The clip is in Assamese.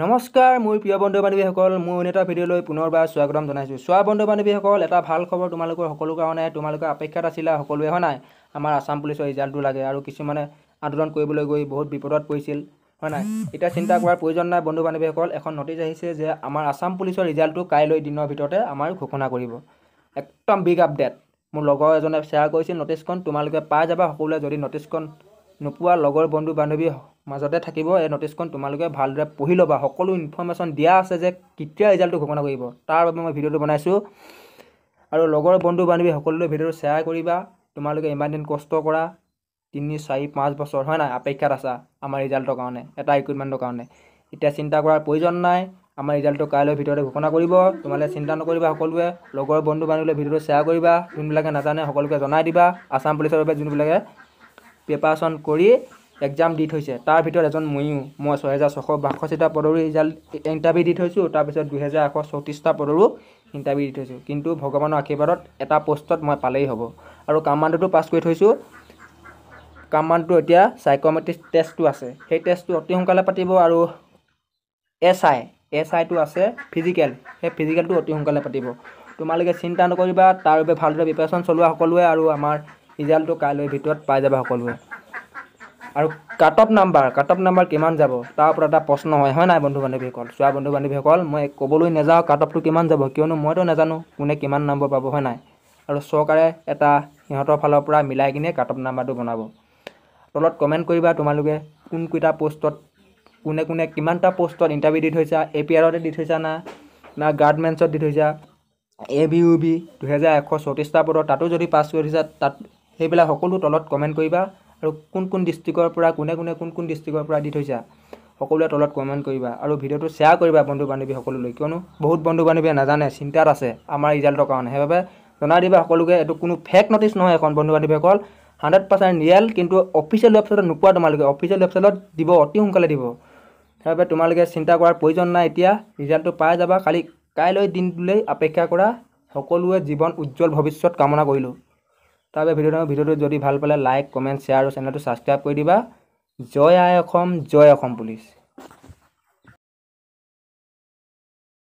নমস্কাৰ মোৰ প্ৰিয় বন্ধু বান্ধৱীসকল মোৰ অন্য এটা ভিডিঅ'লৈ পুনৰবাৰ স্বাগতম জনাইছোঁ চোৱা বন্ধু বান্ধৱীসকল এটা ভাল খবৰ তোমালোকৰ সকলো কাৰণে তোমালোকৰ অপেক্ষাত আছিলা সকলোৱে হয় নাই আমাৰ আছাম পুলিচৰ ৰিজাল্টটো লাগে আৰু কিছুমানে আন্দোলন কৰিবলৈ গৈ বহুত বিপদত পৰিছিল হয় নাই এতিয়া চিন্তা কৰাৰ প্ৰয়োজন নাই বন্ধু বান্ধৱীসকল এখন নটিছ আহিছে যে আমাৰ আছাম পুলিচৰ ৰিজাল্টটো কাইলৈ দিনৰ ভিতৰতে আমাৰ ঘোষণা কৰিব একদম বিগ আপডেট মোৰ লগৰ এজনে শ্বেয়াৰ কৰিছিল নটিছখন তোমালোকে পাই যাবা সকলোৱে যদি নটিছখন নোপোৱা লগৰ বন্ধু বান্ধৱীৰ মাজতে থাকিব এই ন'টিছখন তোমালোকে ভালদৰে পঢ়ি ল'বা সকলো ইনফৰ্মেশ্যন দিয়া আছে যে কেতিয়া ৰিজাল্টটো ঘোষণা কৰিব তাৰ বাবে মই ভিডিঅ'টো বনাইছোঁ আৰু লগৰ বন্ধু বান্ধৱী সকলোৱে ভিডিঅ'টো শ্বেয়াৰ কৰিবা তোমালোকে ইমান দিন কষ্ট কৰা তিনি চাৰি পাঁচ বছৰ হয় নাই আপেক্ষাত আছা আমাৰ ৰিজাল্টৰ কাৰণে এটা ইকুইপমেণ্টৰ কাৰণে এতিয়া চিন্তা কৰাৰ প্ৰয়োজন নাই আমাৰ ৰিজাল্টটো কাইলৈ ভিডিঅ'টো ঘোষণা কৰিব তোমালোকে চিন্তা নকৰিবা সকলোৱে লগৰ বন্ধু বান্ধৱীলৈ ভিডিঅ'টো শ্বেয়াৰ কৰিবা যোনবিলাকে নাজানে সকলোকে জনাই দিবা আছাম পুলিচৰ বাবে যোনবিলাকে প্ৰিপাৰেশ্যন কৰি এক্সাম দি থৈছে তাৰ ভিতৰত এজন ময়ো মই ছহেজাৰ ছশ বাষষ্ঠিটা পদৰো ৰিজাল্ট ইণ্টাৰভিউ দি থৈছোঁ তাৰপিছত দুহেজাৰ এশ চৌত্ৰিছটা পদৰো ইণ্টাৰভিউ দি থৈছোঁ কিন্তু ভগৱানৰ আশীৰ্বাদত এটা পষ্টত মই পালেই হ'ব আৰু কামাণ্ডটো পাছ কৰি থৈছোঁ কামাণ্ডটো এতিয়া চাইকমেট্ৰিক টেষ্টটো আছে সেই টেষ্টটো অতি সোনকালে পাতিব আৰু এছ আই এছ আইটো আছে ফিজিকেল সেই ফিজিকেলটো অতি সোনকালে পাতিব তোমালোকে চিন্তা নকৰিবা তাৰ বাবে ভালদৰে প্ৰিপেৰেশ্যন চলোৱা সকলোৱে আৰু আমাৰ ৰিজাল্টটো কাইলৈ ভিতৰত পাই যাব সকলোৱে আৰু cut off number cut off number কিমান যাব তাৰ ওপৰত এটা প্ৰশ্ন হয় হয় নাই বন্ধু বান্ধৱীসকল চোৱা বন্ধু বান্ধৱীসকল মই ক'বলৈ নাযাওঁ কাট অফটো কিমান যাব কিয়নো মইতো নাজানো কোনে কিমান নম্বৰ পাব হয় নাই আৰু চৰকাৰে এটা সিহঁতৰ ফালৰ পৰা মিলাই কিনে কাট অফ নাম্বাৰটো বনাব তলত কমেণ্ট কৰিবা তোমালোকে কোনকেইটা পোষ্টত কোনে কোনে কিমানটা পোষ্টত ইণ্টাৰভিউ দি থৈছা এ পি আৰতে দি থৈছা না না গাৰ্ডমেণ্টছত দি থৈছা এ বি ইউ বি দুহেজাৰ এশ চৌত্ৰিছটা পদত তাতো যদি পাছ কৰি থৈছা তাত সেইবিলাক সকলো তলত কমেণ্ট কৰিবা আৰু কোন কোন ডিষ্ট্ৰিক্টৰ পৰা কোনে কোনে কোন কোন ডিষ্ট্ৰিক্টৰ পৰা দি থৈছা সকলোৱে তলত কমেণ্ট কৰিবা আৰু ভিডিঅ'টো শ্বেয়াৰ কৰিবা বন্ধু বান্ধৱী সকলোলৈ কিয়নো বহুত বন্ধু বান্ধৱীয়ে নাজানে চিন্তাত আছে আমাৰ ৰিজাল্টৰ কাৰণে সেইবাবে জনাই দিবা সকলোকে এইটো কোনো ফেক ন'টিছ নহয় এখন বন্ধু বান্ধৱীসকল হাণ্ড্ৰেড পাৰ্চেণ্ট ৰিয়েল কিন্তু অফিচিয়েল ৱেবছাইটত নোপোৱা তোমালোকে অফিচিয়েল ৱেবছাইটত দিব অতি সোনকালে দিব সেইবাবে তোমালোকে চিন্তা কৰাৰ প্ৰয়োজন নাই এতিয়া ৰিজাল্টটো পাই যাবা খালি কাইলৈ দিনটোলৈ অপেক্ষা কৰা সকলোৱে জীৱন উজ্জ্বল ভৱিষ্যত কামনা কৰিলোঁ তাৰ বাবে ভিডিঅ'টো ভিডিঅ'টো যদি ভাল পালে লাইক কমেণ্ট শ্বেয়াৰ আৰু চেনেলটো ছাবস্ক্ৰাইব কৰি দিবা জয় আই অসম জয় অসম পুলিচ